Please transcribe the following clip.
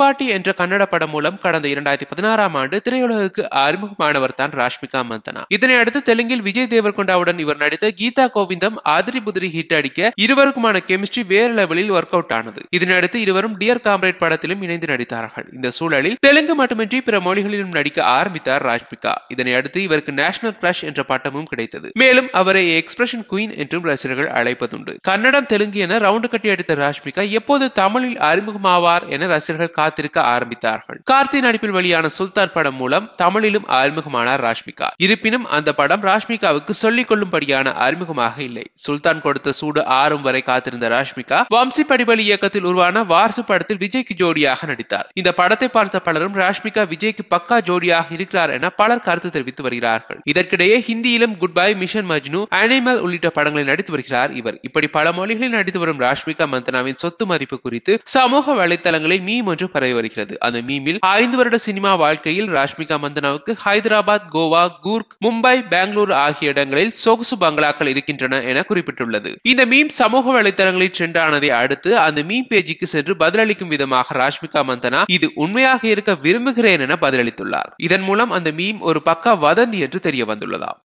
பாட்டி என்ற கன்னட படம் மூலம் கடந்த இரண்டாயிரத்தி பதினாறாம் ஆண்டு திரையுலகிற்கு அறிமுகமானவர் தான் ராஷ்மிகா மந்தனா இதனை அடுத்து தெலுங்கில் விஜய் தேவர்கொண்டாவுடன் இவர் நடித்த கீதா கோவிந்தம் ஆதிரி புதிரி ஹிட் அடிக்க இருவருக்குமான கெமிஸ்ட்ரி வேறு லெவலில் ஒர்க் அவுட் ஆனது இதனையடுத்து இருவரும் டியர் காம்ரேட் படத்திலும் இணைந்து நடித்தார்கள் இந்த சூழலில் தெலுங்கு மட்டுமின்றி பிற மொழிகளிலும் நடிக்க ஆரம்பித்தார் ராஷ்மிகா இதனை அடுத்து இவருக்கு நேஷனல் கிரஷ் என்ற பட்டமும் கிடைத்தது மேலும் அவரை எக்ஸ்பிரஷன் குயின் என்றும் ரசிகர்கள் அழைப்பதுண்டு கன்னடம் தெலுங்கு என ரவுண்டு கட்டி அடித்த ராஷ்மிகா எப்போது தமிழில் அறிமுகமாவார் என ரசிகர்கள் ரசிகர்கள் காத்திருக்க ஆரம்பித்தார்கள் கார்த்தி நடிப்பில் வெளியான சுல்தான் படம் மூலம் தமிழிலும் அறிமுகமானார் ராஷ்மிகா இருப்பினும் அந்த படம் ராஷ்மிகாவுக்கு சொல்லிக் கொள்ளும்படியான அறிமுகமாக இல்லை சுல்தான் கொடுத்த சூடு ஆறும் வரை காத்திருந்த ராஷ்மிகா வம்சி படிபலி இயக்கத்தில் உருவான வாரசு படத்தில் விஜய்க்கு ஜோடியாக நடித்தார் இந்த படத்தை பார்த்த பலரும் ராஷ்மிகா விஜய்க்கு பக்கா ஜோடியாக இருக்கிறார் என பலர் கருத்து தெரிவித்து வருகிறார்கள் இதற்கிடையே ஹிந்தியிலும் good bye mission Majnu animal உள்ளிட்ட படங்களில் நடித்து வருகிறார் இவர் இப்படி பல மொழிகளில் நடித்து வரும் ராஷ்மிகா மந்தனாவின் சொத்து மதிப்பு குறித்து சமூக வலைதளங்களில் மீ என்று பரவி வருகிறது அந்த மீமில் ஐந்து வருட சினிமா வாழ்க்கையில் ராஷ்மிகா மந்தனாவுக்கு ஹைதராபாத் கோவா கூர்க் மும்பை பெங்களூர் ஆகிய இடங்களில் சொகுசு பங்களாக்கள் இருக்கின்றன என குறிப்பிட்டுள்ளது இந்த மீம் சமூக வலைதளங்களில் சென்றானதை அடுத்து அந்த மீம் பேஜிக்கு சென்று பதிலளிக்கும் விதமாக ராஷ்மிகா மந்தனா இது உண்மையாக இருக்க விரும்புகிறேன் என பதிலளித்துள்ளார் இதன் மூலம் அந்த மீம் ஒரு பக்க வதந்தி என்று தெரிய வந்துள்ளதாம்